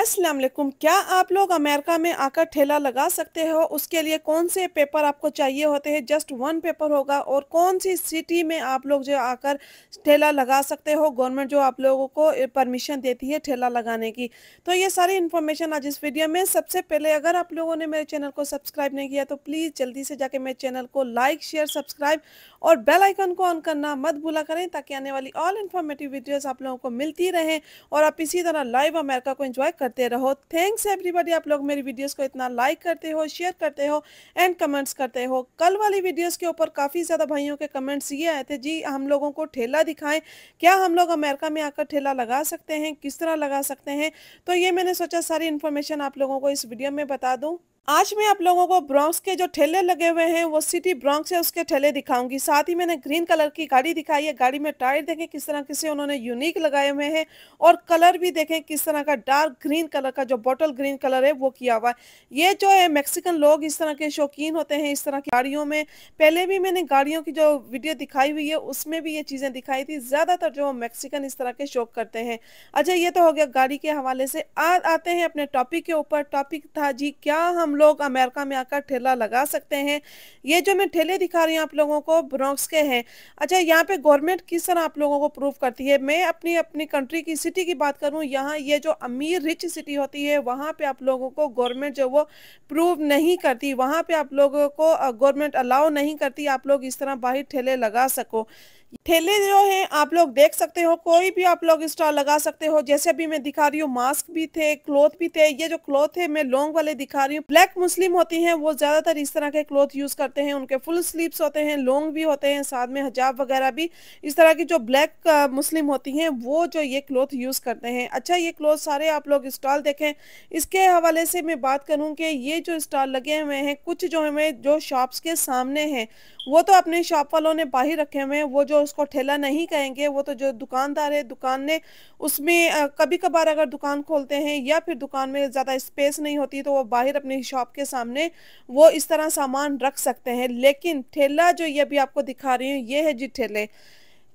अस्सलाम वालेकुम क्या आप लोग अमेरिका में आकर ठेला लगा सकते हो उसके लिए कौन से पेपर आपको चाहिए होते हैं जस्ट वन पेपर होगा और कौन सी सिटी में आप लोग जो आकर ठेला लगा सकते हो गवर्नमेंट जो आप लोगों को परमिशन देती है ठेला लगाने की तो ये सारी इन्फॉर्मेशन आज इस वीडियो में सबसे पहले अगर आप लोगों ने मेरे चैनल को सब्सक्राइब नहीं किया तो प्लीज़ जल्दी से जाके मेरे चैनल को लाइक शेयर सब्सक्राइब और बेल आइकन को ऑन करना मत भूला करें ताकि आने वाली ऑल इन्फॉर्मेटिव वीडियोज़ आप लोगों को मिलती रहें और आप इसी तरह लाइव अमेरिका को इन्जॉय कर करते रहो थैंक्स एवरीबॉडी आप लोग मेरी वीडियोस को इतना लाइक करते हो शेयर करते हो एंड कमेंट्स करते हो कल वाली वीडियोस के ऊपर काफ़ी ज़्यादा भाइयों के कमेंट्स ये आए थे जी हम लोगों को ठेला दिखाएं क्या हम लोग अमेरिका में आकर ठेला लगा सकते हैं किस तरह लगा सकते हैं तो ये मैंने सोचा सारी इन्फॉर्मेशन आप लोगों को इस वीडियो में बता दूँ आज मैं आप लोगों को ब्रॉन्क्स के जो ठेले लगे हुए हैं वो सिटी ब्रॉन्क्स है उसके ठेले दिखाऊंगी साथ ही मैंने ग्रीन कलर की गाड़ी दिखाई है गाड़ी में टायर देखें किस तरह किसे उन्होंने यूनिक लगाए हुए हैं और कलर भी देखें किस तरह का डार्क ग्रीन कलर का जो बॉटल ग्रीन कलर है वो किया हुआ है ये जो है मैक्सिकन लोग इस तरह के शौकीन होते हैं इस तरह की गाड़ियों में पहले भी मैंने गाड़ियों की जो वीडियो दिखाई हुई है उसमें भी ये चीज़ें दिखाई थी ज़्यादातर जो मैक्सिकन इस तरह के शौक करते हैं अच्छा ये तो हो गया गाड़ी के हवाले से आ, आते हैं अपने टॉपिक के ऊपर टॉपिक था जी क्या हम हम लोग अमेरिका में आकर ठेला लगा सकते हैं ये जो मैं ठेले दिखा रही हूँ आप लोगों को ब्रॉक्स के हैं अच्छा यहाँ पे गवर्नमेंट किस तरह आप लोगों को प्रूव करती है मैं अपनी अपनी कंट्री की सिटी की बात करूँ यहाँ ये जो अमीर रिच सिटी होती है वहाँ पे आप लोगों को गवर्नमेंट जो वो प्रूव नहीं करती वहाँ पे आप लोगों को गवर्नमेंट अलाउ नहीं करती आप लोग इस तरह बाहर ठेले लगा सको ठेले जो है आप लोग देख सकते हो कोई भी आप लोग स्टॉल लगा सकते हो जैसे अभी मैं दिखा रही हूँ मास्क भी थे क्लोथ भी थे ये जो क्लोथ है मैं लॉन्ग वाले दिखा रही हूँ ब्लैक मुस्लिम होती हैं वो ज्यादातर इस तरह के क्लोथ यूज करते हैं उनके फुल स्लीव्स होते हैं लॉन्ग भी होते हैं साथ में हजाब वगैरह भी इस तरह की जो ब्लैक मुस्लिम होती है वो जो ये क्लोथ यूज करते हैं अच्छा ये क्लोथ सारे आप लोग स्टॉल देखें इसके हवाले से मैं बात करूँ कि ये जो स्टॉल लगे हुए हैं कुछ जो हमें जो शॉप्स के सामने हैं वो तो अपने शॉप वालों ने बाहर रखे हुए हैं वो जो उसको ठेला नहीं कहेंगे वो तो जो दुकानदार है दुकान ने उसमें कभी कभार अगर दुकान खोलते हैं या फिर दुकान में ज़्यादा स्पेस नहीं होती तो वो बाहर अपने शॉप के सामने वो इस तरह सामान रख सकते हैं लेकिन ठेला जो ये भी आपको दिखा रही हूँ ये है जी ठेले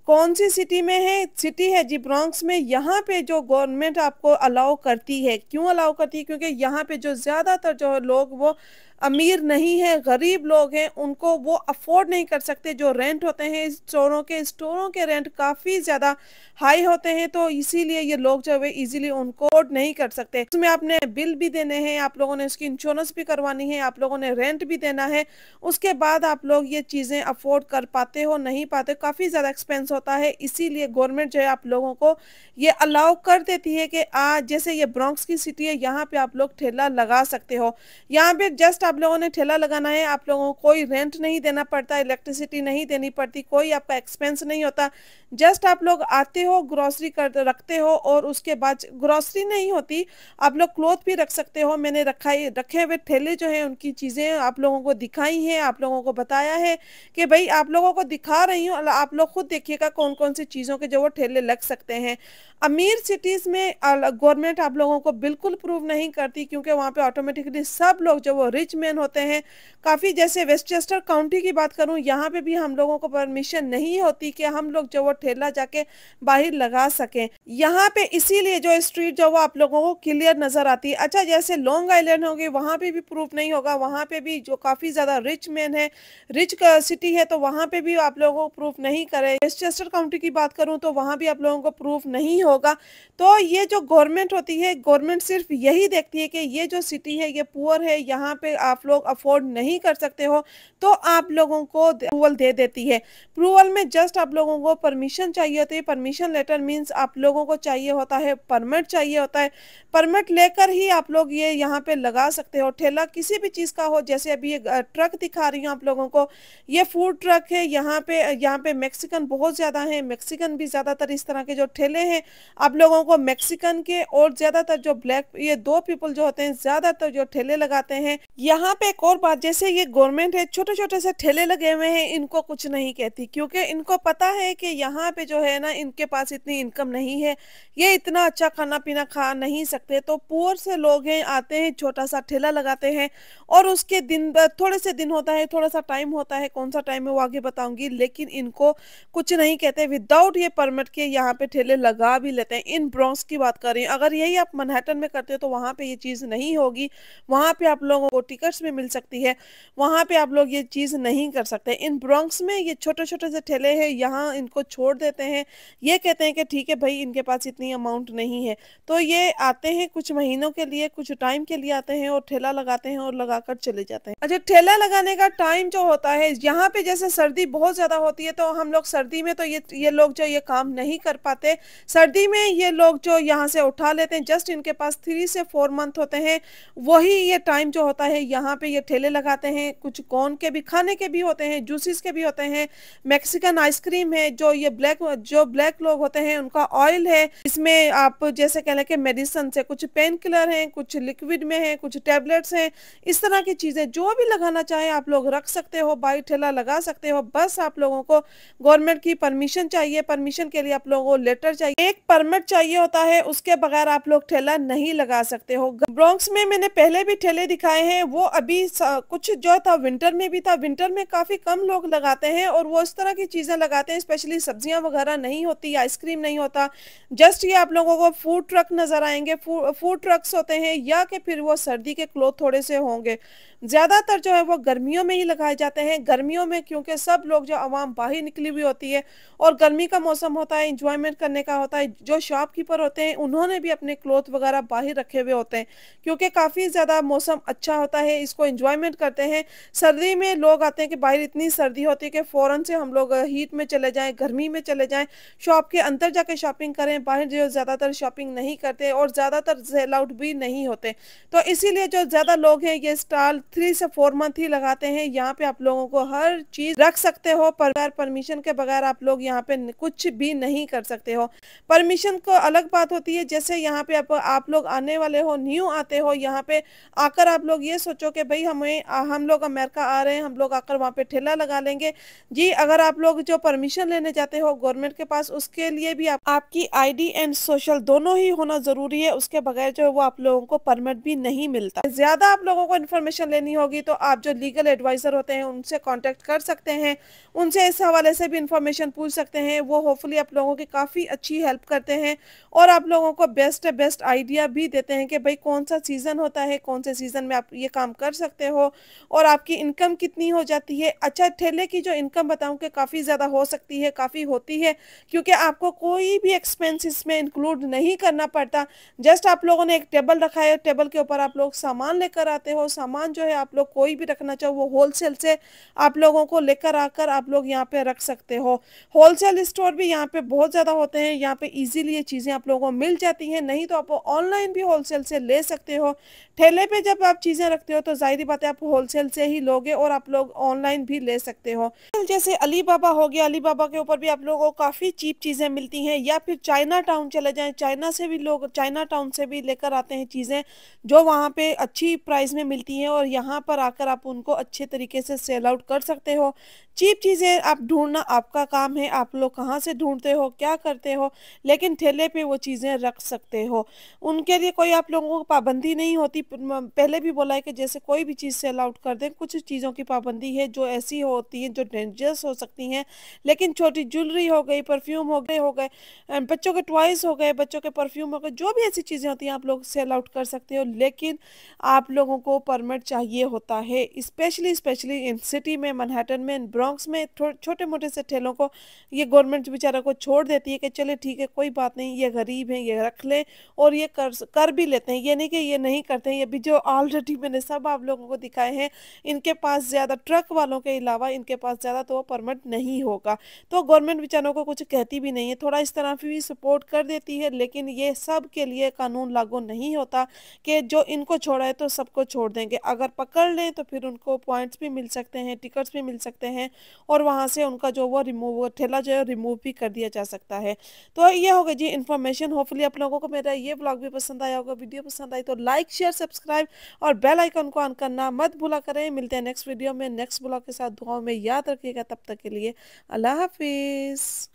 कौन सी सिटी में है सिटी है जी ब्रॉन्क्स में यहाँ पे जो गवर्नमेंट आपको अलाउ करती है क्यों अलाउ करती है क्योंकि यहाँ पे जो ज़्यादातर जो लोग वो अमीर नहीं है गरीब लोग हैं उनको वो अफोर्ड नहीं कर सकते जो रेंट होते हैं स्टोरों के स्टोरों के रेंट काफ़ी ज़्यादा हाई होते हैं तो इसीलिए ये लोग जो है इजीली उनको अफोर्ड नहीं कर सकते उसमें आपने बिल भी देने हैं आप लोगों ने उसकी इंश्योरेंस भी करवानी है आप लोगों ने रेंट भी देना है उसके बाद आप लोग ये चीज़ें अफोर्ड कर पाते हो नहीं पाते काफ़ी ज़्यादा एक्सपेंस होता है इसीलिए गवर्नमेंट जो है आप लोगों को ये अलाउ कर देती है कि आज जैसे ये ब्रॉन्क्स की सिटी है यहाँ पे आप लोग ठेला लगा सकते हो यहाँ पे जस्ट आप लोगों ने ठेला लगाना है आप लोगों को कोई रेंट नहीं देना पड़ता इलेक्ट्रिसिटी नहीं देनी पड़ती कोई आपका एक्सपेंस नहीं होता जस्ट आप लोग आते हो ग्रोसरी कर रखते हो और उसके बाद ग्रोसरी नहीं होती आप लोग क्लोथ भी रख सकते हो मैंने रखा रखे हुए ठेले जो हैं उनकी चीज़ें आप लोगों को दिखाई हैं आप लोगों को बताया है कि भाई आप लोगों को दिखा रही हूँ आप लोग खुद देखिएगा कौन कौन सी चीज़ों के जो वो ठेले लग सकते हैं अमीर सिटीज़ में गवर्नमेंट आप लोगों को बिल्कुल प्रूव नहीं करती क्योंकि वहाँ पर ऑटोमेटिकली सब लोग जो वो रिच वॉचमैन होते हैं काफ़ी जैसे वेस्टचेस्टर काउंटी की बात करूं यहाँ पे भी हम लोगों को परमिशन नहीं होती कि हम लोग जो वो ठेला जाके बाहर लगा सकें यहाँ पे इसीलिए जो स्ट्रीट जो वो आप लोगों को क्लियर नज़र आती है अच्छा जैसे लॉन्ग आइलैंड होगी वहाँ पर भी प्रूफ नहीं होगा वहाँ पर भी जो काफ़ी ज़्यादा रिच मैन है रिच सिटी है तो वहाँ पर भी आप लोगों को प्रूफ नहीं करें वेस्टचेस्टर काउंटी की बात करूँ तो वहाँ भी आप लोगों को प्रूफ नहीं होगा तो ये जो गवर्नमेंट होती है गवर्नमेंट सिर्फ यही देखती है कि ये जो सिटी है ये पुअर है यहाँ पे आप लोग अफोर्ड नहीं कर सकते हो तो आप लोगों को अप्रूवल दे देती है अप्रूवल में जस्ट आप लोगों को परमिशन चाहिए होती है परमिशन लेटर मीन्स आप लोगों को चाहिए होता है परमिट चाहिए होता है परमिट लेकर ही आप लोग ये यहाँ पे लगा सकते हो ठेला किसी भी चीज़ का हो जैसे अभी ये ट्रक दिखा रही हूँ आप लोगों को ये फूड ट्रक है यहाँ पे यहाँ पे मैक्सिकन बहुत ज़्यादा है मैक्सिकन भी ज़्यादातर इस तरह के जो ठेले हैं आप लोगों को मैक्सिकन के और ज़्यादातर जो ब्लैक ये दो पीपल जो होते हैं ज़्यादातर जो ठेले लगाते हैं या यहाँ पे एक और बात जैसे ये गवर्नमेंट है छोटे छोटे से ठेले लगे हुए हैं इनको कुछ नहीं कहती क्योंकि इनको पता है कि यहाँ पे जो है ना इनके पास इतनी इनकम नहीं है ये इतना अच्छा खाना पीना खा नहीं सकते तो पुअर से लोग हैं आते हैं छोटा सा ठेला लगाते हैं और उसके दिन थोड़े से दिन होता है थोड़ा सा टाइम होता है कौन सा टाइम है वो आगे बताऊंगी लेकिन इनको कुछ नहीं कहते विदाउट ये परमिट के यहाँ पे ठेले लगा भी लेते हैं इन ब्रॉन्स की बात कर रही हैं अगर यही आप मनहटन में करते हो तो वहाँ पे ये चीज़ नहीं होगी वहाँ पे आप लोगों को टिकट स्निकर्स में मिल सकती है वहाँ पे आप लोग ये चीज़ नहीं कर सकते इन ब्रॉन्क्स में ये छोटे छोटे से ठेले हैं यहाँ इनको छोड़ देते हैं ये कहते हैं कि ठीक है भाई इनके पास इतनी अमाउंट नहीं है तो ये आते हैं कुछ महीनों के लिए कुछ टाइम के लिए आते हैं और ठेला लगाते हैं और लगाकर चले जाते हैं अच्छा ठेला लगाने का टाइम जो होता है यहाँ पे जैसे सर्दी बहुत ज़्यादा होती है तो हम लोग सर्दी में तो ये ये लोग जो ये काम नहीं कर पाते सर्दी में ये लोग जो यहाँ से उठा लेते हैं जस्ट इनके पास थ्री से फोर मंथ होते हैं वही ये टाइम जो होता है यहाँ पे ये ठेले लगाते हैं कुछ कॉर्न के भी खाने के भी होते हैं जूसेस के भी होते हैं मैक्सिकन आइसक्रीम है जो ये ब्लैक जो ब्लैक लोग होते हैं उनका ऑयल है इसमें आप जैसे कह लें कि मेडिसन से कुछ पेन किलर हैं कुछ लिक्विड में है कुछ टेबलेट्स हैं इस तरह की चीज़ें जो भी लगाना चाहें आप लोग रख सकते हो बाई ठेला लगा सकते हो बस आप लोगों को गवर्नमेंट की परमिशन चाहिए परमिशन के लिए आप लोगों को लेटर चाहिए एक परमिट चाहिए होता है उसके बगैर आप लोग ठेला नहीं लगा सकते हो ब्रॉन्क्स में मैंने पहले भी ठेले दिखाए हैं वो अभी कुछ जो था विंटर में भी था विंटर में काफ़ी कम लोग लगाते हैं और वो इस तरह की चीज़ें लगाते हैं स्पेशली सब्जियां वगैरह नहीं होती आइसक्रीम नहीं होता जस्ट ये आप लोगों को फूड ट्रक नज़र आएंगे फूड ट्रक्स होते हैं या कि फिर वो सर्दी के क्लोथ थोड़े से होंगे ज़्यादातर जो है वो गर्मियों में ही लगाए जाते हैं गर्मियों में क्योंकि सब लोग जो आवाम बाहर निकली हुई होती है और गर्मी का मौसम होता है इंजॉयमेंट करने का होता है जो शॉपकीपर होते हैं उन्होंने भी अपने क्लोथ वगैरह बाहर रखे हुए होते हैं क्योंकि काफ़ी ज़्यादा मौसम अच्छा होता है हैं इसको इंजॉयमेंट करते हैं सर्दी में लोग आते हैं कि बाहर इतनी सर्दी होती है कि फ़ौरन से हम लोग हीट में चले जाएँ गर्मी में चले जाएँ शॉप के अंदर जाके शॉपिंग करें बाहर जो ज़्यादातर शॉपिंग नहीं करते और ज़्यादातर सेल आउट भी नहीं होते तो इसीलिए जो ज़्यादा लोग हैं ये स्टॉल थ्री से फोर मंथ ही लगाते हैं यहाँ पर आप लोगों को हर चीज़ रख सकते हो पर परमिशन के बगैर आप लोग यहाँ पे कुछ भी नहीं कर सकते हो परमिशन को अलग बात होती है जैसे यहाँ पे आप, आप लोग आने वाले हो न्यू आते हो यहाँ पे आकर आप लोग ये सोच सोचो कि भाई हमें हम लोग अमेरिका आ रहे हैं हम लोग आकर वहाँ पे ठेला लगा लेंगे जी अगर आप लोग जो परमिशन लेने जाते हो गवर्नमेंट के पास उसके लिए भी आप, आपकी आईडी एंड सोशल दोनों ही होना जरूरी है उसके बगैर जो है वो आप लोगों को परमिट भी नहीं मिलता ज्यादा आप लोगों को इन्फॉर्मेशन लेनी होगी तो आप जो लीगल एडवाइजर होते हैं उनसे कॉन्टेक्ट कर सकते हैं उनसे इस हवाले से भी इंफॉर्मेशन पूछ सकते हैं वो होपफुली आप लोगों की काफ़ी अच्छी हेल्प करते हैं और आप लोगों को बेस्ट बेस्ट आइडिया भी देते हैं कि भाई कौन सा सीज़न होता है कौन से सीज़न में आप ये काम काम कर सकते हो और आपकी इनकम कितनी हो जाती है अच्छा ठेले की जो इनकम बताऊँ कि काफ़ी ज़्यादा हो सकती है काफ़ी होती है क्योंकि आपको कोई भी एक्सपेंस इसमें इंक्लूड नहीं करना पड़ता जस्ट आप लोगों ने एक टेबल रखा है टेबल के ऊपर आप लोग सामान लेकर आते हो सामान जो है आप लोग कोई भी रखना चाहो वो होलसेल से आप लोगों को लेकर आकर आप लोग यहाँ पे रख सकते हो होलसेल स्टोर भी यहाँ पे बहुत ज़्यादा होते हैं यहाँ पे ईजिली ये चीज़ें आप लोगों को मिल जाती हैं नहीं तो आप ऑनलाइन भी होलसेल से ले सकते हो ठेले पे जब आप चीज़ें रखते हो तो जाहिर बात है आप होलसेल से ही लोगे और आप लोग ऑनलाइन भी ले सकते हो जैसे अली बाबा हो गया अली बाबा के ऊपर भी आप लोगों को काफ़ी चीप चीज़ें मिलती हैं या फिर चाइना टाउन चले जाए चाइना से भी लोग चाइना टाउन से भी लेकर आते हैं चीज़ें जो वहाँ पे अच्छी प्राइस में मिलती हैं और यहाँ पर आकर आप उनको अच्छे तरीके से सेल आउट कर सकते हो चीप चीज़ें आप ढूंढना आपका काम है आप लोग कहाँ से ढूंढते हो क्या करते हो लेकिन ठेले पे वो चीज़ें रख सकते हो उनके लिए कोई आप लोगों को पाबंदी नहीं होती पहले भी बोला है कि जैसे कोई भी चीज़ सेल आउट कर दें कुछ चीज़ों की पाबंदी है जो ऐसी होती हैं जो डेंजरस हो सकती हैं लेकिन छोटी ज्वेलरी हो गई परफ्यूम हो गए हो गए बच्चों के टॉयज़ हो गए बच्चों के परफ्यूम हो गए जो भी ऐसी चीज़ें होती हैं आप लोग सेल आउट कर सकते हो लेकिन आप लोगों को परमिट चाहिए होता है स्पेशली स्पेशली इन सिटी में मनहटन में ब्रॉन्क्स में छोटे मोटे से ठेलों को ये गवर्नमेंट बेचारा को छोड़ देती है कि चले ठीक है कोई बात नहीं ये गरीब हैं ये रख लें और ये कर कर भी लेते हैं ये नहीं कि ये नहीं करते हैं ये भी जो ऑलरेडी मैंने सब आप लोगों को दिखाए हैं इनके पास ज़्यादा ट्रक वालों के अलावा इनके पास ज़्यादा तो परमिट नहीं होगा तो गवर्नमेंट बेचारों को कुछ कहती भी नहीं है थोड़ा इस तरह भी सपोर्ट कर देती है लेकिन ये सब के लिए कानून लागू नहीं होता कि जो इनको छोड़ा है तो सबको छोड़ देंगे अगर पकड़ लें तो फिर उनको पॉइंट्स भी मिल सकते हैं टिकट्स भी मिल सकते हैं और वहाँ से उनका जो वो रिमूव ठेला जो है रिमूव भी कर दिया जा सकता है तो ये होगा जी इन्फॉर्मेशन होपफुली आप लोगों को मेरा ये ब्लॉग भी पसंद आया होगा वीडियो पसंद आई तो लाइक शेयर सब्सक्राइब और बेल आइकन को ऑन करना मत भूला करें मिलते हैं नेक्स्ट वीडियो में नेक्स्ट ब्लॉग के साथ दुआओं में याद रखिएगा तब तक के लिए अल्लाह हाफिज़